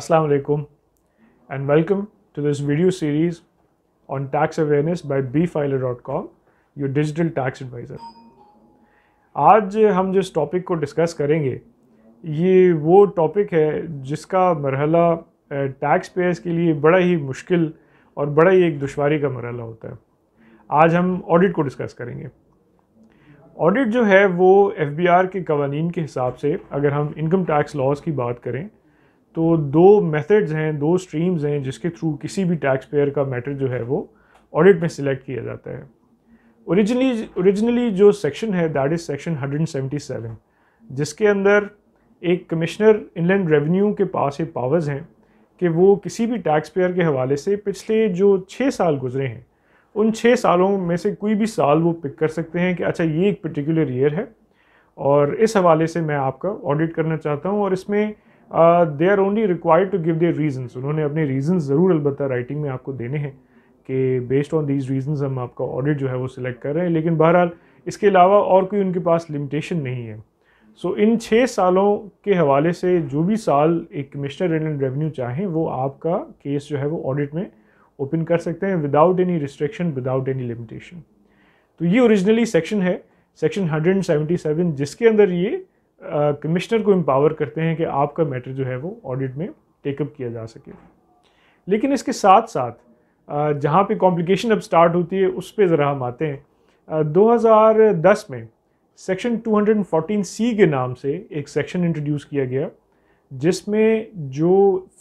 Assalamu alaikum and welcome to this video series on tax awareness by bfiler.com, your digital tax advisor. आज हम जिस topic को discuss करेंगे ये वो टॉपिक है जिसका मरहला टैक्स पेयर्स के लिए बड़ा ही मुश्किल और बड़ा ही एक दुशारी का मरहला होता है आज हम ऑडिट को डिस्कस करेंगे ऑडिट जो है वो एफ के कवानीन के हिसाब से अगर हम इनकम टैक्स लॉज की बात करें तो दो मेथड्स हैं दो स्ट्रीम्स हैं जिसके थ्रू किसी भी टैक्स पेयर का मैटर जो है वो ऑडिट में सिलेक्ट किया जाता है ओरिजिनली ओरिजिनली जो सेक्शन है दैट इज़ सेक्शन 177 जिसके अंदर एक कमिश्नर इनलैंड रेवेन्यू के पास ये पावर्स हैं कि वो किसी भी टैक्स पेयर के हवाले से पिछले जो छः साल गुजरे हैं उन छः सालों में से कोई भी साल वो पिक कर सकते हैं कि अच्छा ये एक पर्टिकुलर ईयर है और इस हवाले से मैं आपका ऑडिट करना चाहता हूँ और इसमें they are only required to give their reasons उन्होंने अपने रीजंस ज़रूर अलबत्त राइटिंग में आपको देने हैं कि बेस्ड ऑन दीज रीज़न्स हम आपका ऑडिट जो है वो सिलेक्ट कर रहे हैं लेकिन बहरहाल इसके अलावा और कोई उनके पास लिमिटेशन नहीं है सो so, इन छः सालों के हवाले से जो भी साल एक कमिश्नर एंड रेवेन्यू चाहें वो आपका केस जो है वो ऑडिट में ओपन कर सकते हैं without any restriction without any limitation तो ये ओरिजिनली सेक्शन है सेक्शन 177 जिसके अंदर ये कमिश्नर को एम्पावर करते हैं कि आपका मैटर जो है वो ऑडिट में टेकअप किया जा सके लेकिन इसके साथ साथ जहाँ पे कॉम्प्लिकेशन अब स्टार्ट होती है उस पर ज़रा हम आते हैं uh, 2010 में सेक्शन 214 सी के नाम से एक सेक्शन इंट्रोड्यूस किया गया जिसमें जो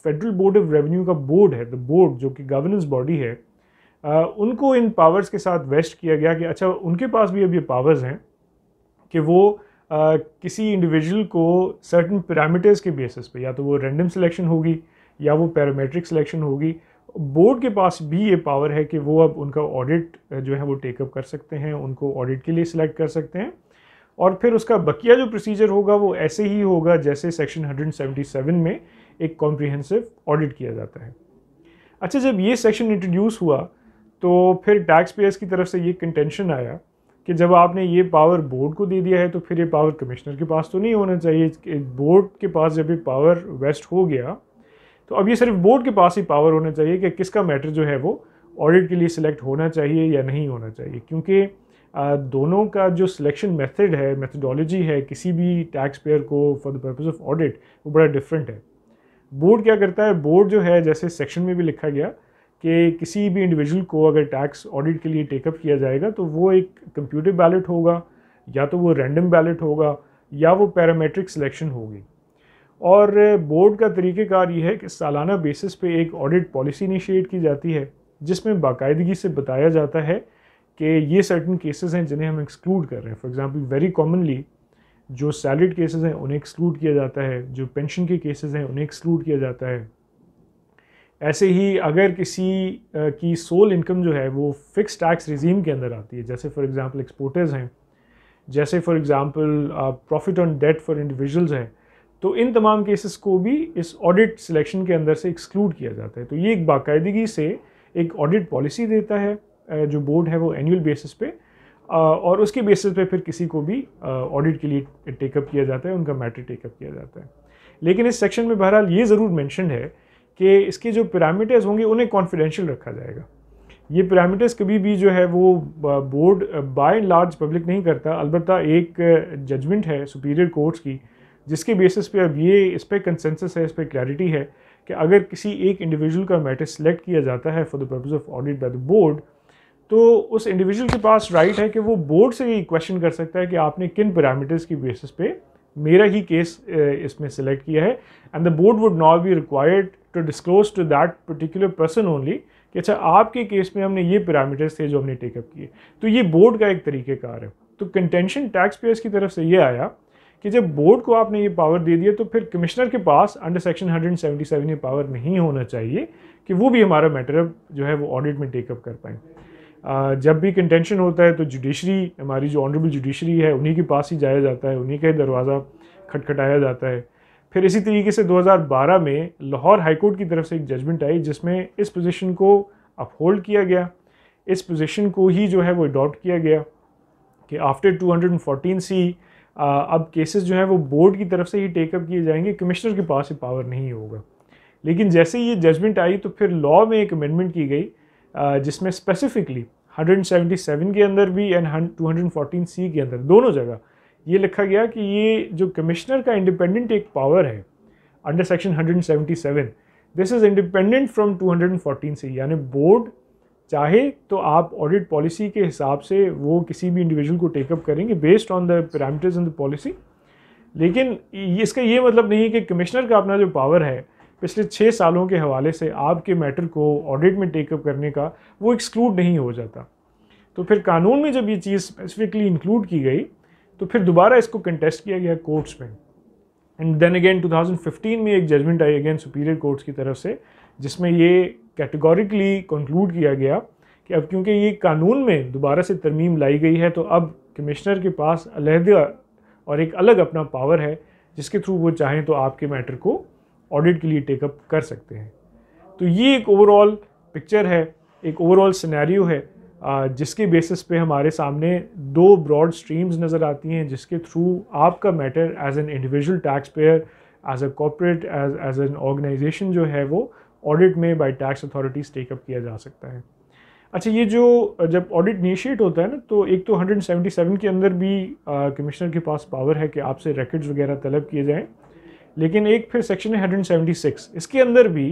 फेडरल बोर्ड ऑफ रेवेन्यू का बोर्ड है द बोर्ड जो कि गवर्नेंस बॉडी है उनको इन पावर्स के साथ वेस्ट किया गया कि अच्छा उनके पास भी अब ये पावर्स हैं कि वो आ, किसी इंडिविजुअल को सर्टन पैरामीटर्स के बेसिस पे या तो वो रेंडम सिलेक्शन होगी या वो पैरामेट्रिक सिलेक्शन होगी बोर्ड के पास भी ये पावर है कि वो अब उनका ऑडिट जो है वो टेकअप कर सकते हैं उनको ऑडिट के लिए सिलेक्ट कर सकते हैं और फिर उसका बकिया जो प्रोसीजर होगा वो ऐसे ही होगा जैसे सेक्शन 177 में एक कॉम्प्रिहेंसिव ऑडिट किया जाता है अच्छा जब ये सेक्शन इंट्रोड्यूस हुआ तो फिर टैक्स पेयर्स की तरफ से ये कंटेंशन आया कि जब आपने ये पावर बोर्ड को दे दिया है तो फिर ये पावर कमिश्नर के पास तो नहीं होना चाहिए बोर्ड के पास जब ये पावर वेस्ट हो गया तो अब ये सिर्फ बोर्ड के पास ही पावर होना चाहिए कि किसका मैटर जो है वो ऑडिट के लिए सिलेक्ट होना चाहिए या नहीं होना चाहिए क्योंकि दोनों का जो सिलेक्शन मेथड है मेथडोलॉजी है किसी भी टैक्स पेयर को for the purpose of audit वो बड़ा डिफरेंट है बोर्ड क्या करता है बोर्ड जो है जैसे सेक्शन में भी लिखा गया कि किसी भी इंडिविजुअल को अगर टैक्स ऑडिट के लिए टेकअप किया जाएगा तो वो एक कंप्यूटर बैलेट होगा या तो वो रैंडम बैलेट होगा या वो पैरामेट्रिक सिलेक्शन होगी और बोर्ड का तरीक़ेकार ये है कि सालाना बेसिस पे एक ऑडिट पॉलिसी इनिशिएट की जाती है जिसमें बाकायदगी से बताया जाता है कि ये सर्टन केसेस हैं जिन्हें हम एक्सक्लूड कर रहे हैं फॉर एग्जांपल वेरी कॉमनली जो सैलरीड केसेस हैं उन्हें एक्सक्लूड किया जाता है जो पेंशन के केसेस हैं उन्हें एक्सक्लूड किया जाता है ऐसे ही अगर किसी की सोल इनकम जो है वो फिक्स टैक्स रिजीम के अंदर आती है जैसे फॉर एग्ज़ाम्पल एक्सपोर्टर्स हैं जैसे for example profit on debt for individuals हैं तो इन तमाम केसेस को भी इस ऑडिट सिलेक्शन के अंदर से एक्सक्लूड किया जाता है तो ये एक बाकायदगी से एक ऑडिट पॉलिसी देता है जो बोर्ड है वो एनुअल बेसिस पे और उसके बेसिस पे फिर किसी को भी ऑडिट के लिए टेकअप किया जाता है उनका मैटर टेकअप किया जाता है लेकिन इस सेक्शन में बहरहाल ये ज़रूर मैंशन है कि इसके जो पैरामीटर्स होंगे उन्हें कॉन्फिडेंशियल रखा जाएगा ये पैरामीटर्स कभी भी जो है वो board by and large public नहीं करता अलबत् एक जजमेंट है सुपीरियर कोर्ट्स की जिसके बेसिस पे अब ये इस पर कंसेंसस है इस पर क्लैरिटी है कि अगर किसी एक इंडिविजुअल का मैटर सेलेक्ट किया जाता है for the purpose of audit by the board तो उस इंडिविजुअल के पास राइट है कि वो बोर्ड से ही क्वेश्चन कर सकता है कि आपने किन पैरामीटर्स की बेसिस पे मेरा ही केस इसमें सेलेक्ट किया है and the board would not be required to disclose to that particular person only कि अच्छा आपके केस में हमने ये पैरामीटर्स थे जो हमने टेकअप किए तो ये बोर्ड का एक तरीक़ेकार है तो कंटेंशन टैक्स पेयर्स की तरफ से ये आया कि जब बोर्ड को आपने ये पावर दे दिया तो फिर कमिश्नर के पास अंडर सेक्शन 177 ये पावर नहीं होना चाहिए कि वो भी हमारा मैटर जो है वो ऑडिट में टेकअप कर पाएँ जब भी कंटेंशन होता है तो जुडिशरी हमारी जो ऑनरेबल जुडिशरी है उन्हीं के पास ही जाया जाता है उन्हीं का ही दरवाज़ा खटखटाया जाता है फिर इसी तरीके से 2012 में लाहौर हाईकोर्ट की तरफ से एक जजमेंट आई जिसमें इस पोजीशन को अपहोल्ड किया गया इस पोजीशन को ही जो है वो अडॉप्ट किया गया कि आफ्टर 214 सी अब केसेस जो हैं वो बोर्ड की तरफ से ही टेकअप किए जाएंगे कमिश्नर के पास ये पावर नहीं होगा लेकिन जैसे ही ये जजमेंट आई तो फिर लॉ में एक अमेंडमेंट की गई जिसमें स्पेसिफिकली 177 के अंदर भी एंड 214 सी के अंदर दोनों जगह ये लिखा गया कि ये जो कमिश्नर का इंडिपेंडेंट एक पावर है under section 177 this is independent from 214 C यानी बोर्ड चाहे तो आप ऑडिट पॉलिसी के हिसाब से वो किसी भी इंडिविजुअल को टेकअप करेंगे based on the parameters in the policy लेकिन इसका ये मतलब नहीं है कि कमिश्नर का अपना जो पावर है पिछले छः सालों के हवाले से आपके मैटर को ऑडिट में टेकअप करने का वो एक्सक्लूड नहीं हो जाता तो फिर कानून में जब ये चीज़ स्पेसिफिकली इंक्लूड की गई तो फिर दोबारा इसको कंटेस्ट किया गया कोर्ट्स में एंड देन अगेन 2015 में एक जजमेंट आई अगेन सुपीरियर कोर्ट्स की तरफ से जिसमें ये कैटेगोरिकली कंक्लूड किया गया कि अब क्योंकि ये कानून में दोबारा से तरमीम लाई गई है तो अब कमिश्नर के पास अलहदा और एक अलग अपना पावर है जिसके थ्रू वो चाहें तो आपके मैटर को ऑडिट के लिए टेकअप कर सकते हैं तो ये एक ओवरऑल पिक्चर है एक ओवरऑल सिनेरियो है जिसके बेसिस पे हमारे सामने दो ब्रॉड स्ट्रीम्स नज़र आती हैं जिसके थ्रू आपका matter as an individual tax payer as a corporate as as an organisation जो है वो ऑडिट में बाय टैक्स अथॉरिटीज़ टेकअप किया जा सकता है अच्छा ये जो जब ऑडिट इनिशिएट होता है ना तो एक तो 177 के अंदर भी कमिश्नर के पास पावर है कि आपसे रैकेट्स वगैरह तलब किए जाएँ लेकिन एक फिर सेक्शन है 176 इसके अंदर भी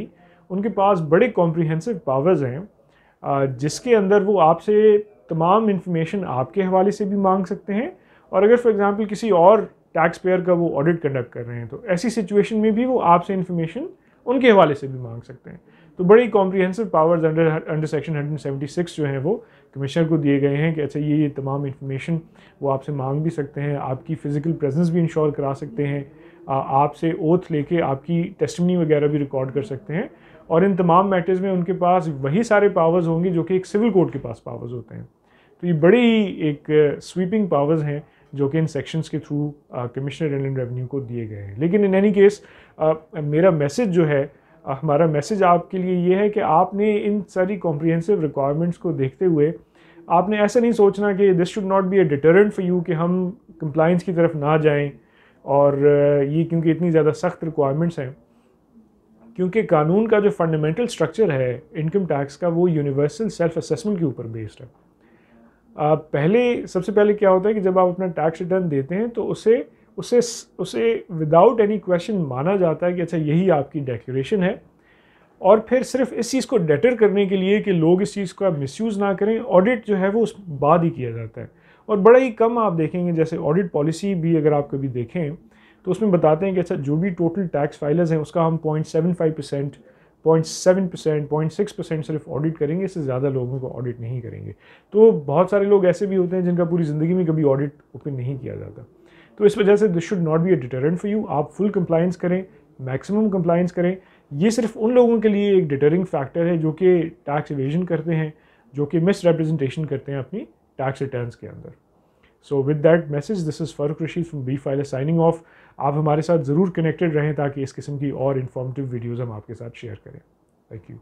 उनके पास बड़े कॉम्प्रिहेंसिव पावर्स हैं जिसके अंदर वो आपसे तमाम इन्फॉर्मेशन आपके हवाले से भी मांग सकते हैं और अगर फॉर एग्ज़ाम्पल किसी और टैक्स पेयर का वो ऑडिट कंडक्ट कर रहे हैं तो ऐसी सिचुएशन में भी वो आपसे इन्फॉर्मेशन उनके हवाले से भी मांग सकते हैं तो बड़ी comprehensive powers under under section 176 जो हैं वो कमिश्नर को दिए गए हैं कि अच्छा ये ये तमाम इन्फॉर्मेशन वो आपसे मांग भी सकते हैं आपकी फ़िज़िकल प्रेजेंस भी इंश्योर करा सकते हैं आपसे ओथ लेके आपकी टेस्टमनी वगैरह भी रिकॉर्ड कर सकते हैं और इन तमाम मैटर्स में उनके पास वही सारे पावर्स होंगे जो कि एक सिविल कोर्ट के पास पावर्स होते हैं तो ये बड़े ही एक स्वीपिंग पावर्स हैं जो कि इन सेक्शंस के थ्रू कमिश्नर एंड रेवेन्यू को दिए गए हैं लेकिन इन एनी केस मेरा मैसेज जो है आ, हमारा मैसेज आपके लिए ये है कि आपने इन सारी कॉम्प्रीहेंसिव रिक्वायरमेंट्स को देखते हुए आपने ऐसा नहीं सोचना कि this should not be a deterrent for you कि हम कंप्लाइंस की तरफ ना जाएं और ये क्योंकि इतनी ज़्यादा सख्त रिक्वायरमेंट्स हैं क्योंकि कानून का जो फंडामेंटल स्ट्रक्चर है इनकम टैक्स का वो यूनिवर्सल सेल्फ असेसमेंट के ऊपर बेस्ड है आप पहले सबसे पहले क्या होता है कि जब आप अपना टैक्स रिटर्न देते हैं तो उसे उसे उसे विदाउट एनी क्वेश्चन माना जाता है कि अच्छा यही आपकी डेक्लेशन है और फिर सिर्फ इस चीज़ को डेटर करने के लिए कि लोग इस चीज़ का मिसयूज़ ना करें ऑडिट जो है वो उस बाद ही किया जाता है और बड़ा ही कम आप देखेंगे जैसे ऑडिट पॉलिसी भी अगर आप कभी देखें तो उसमें बताते हैं कि अच्छा जो भी टोटल टैक्स फाइलर्स हैं उसका हम point seven five percent point seven percent point six percent सिर्फ ऑडिट करेंगे इससे ज़्यादा लोगों को ऑडिट नहीं करेंगे तो बहुत सारे लोग ऐसे भी होते हैं जिनका पूरी ज़िंदगी में कभी ऑडिट ओपन नहीं किया जाता तो इस वजह से this should not be a deterrent for you आप फुल कंप्लाइंस करें मैक्सिमम कंप्लाइंस करें ये सिर्फ उन लोगों के लिए एक डिटरिंग फैक्टर है जो कि टैक्स इवेजन करते हैं जो कि मिस रिप्रेजेंटेशन करते हैं अपनी टैक्स रिटर्न के अंदर so with that message this is Farooq Rashid from B file signing off आप हमारे साथ ज़रूर कनेक्टेड रहें ताकि इस किस्म की और इन्फॉर्मेटिव वीडियोज़ हम आपके साथ शेयर करें थैंक यू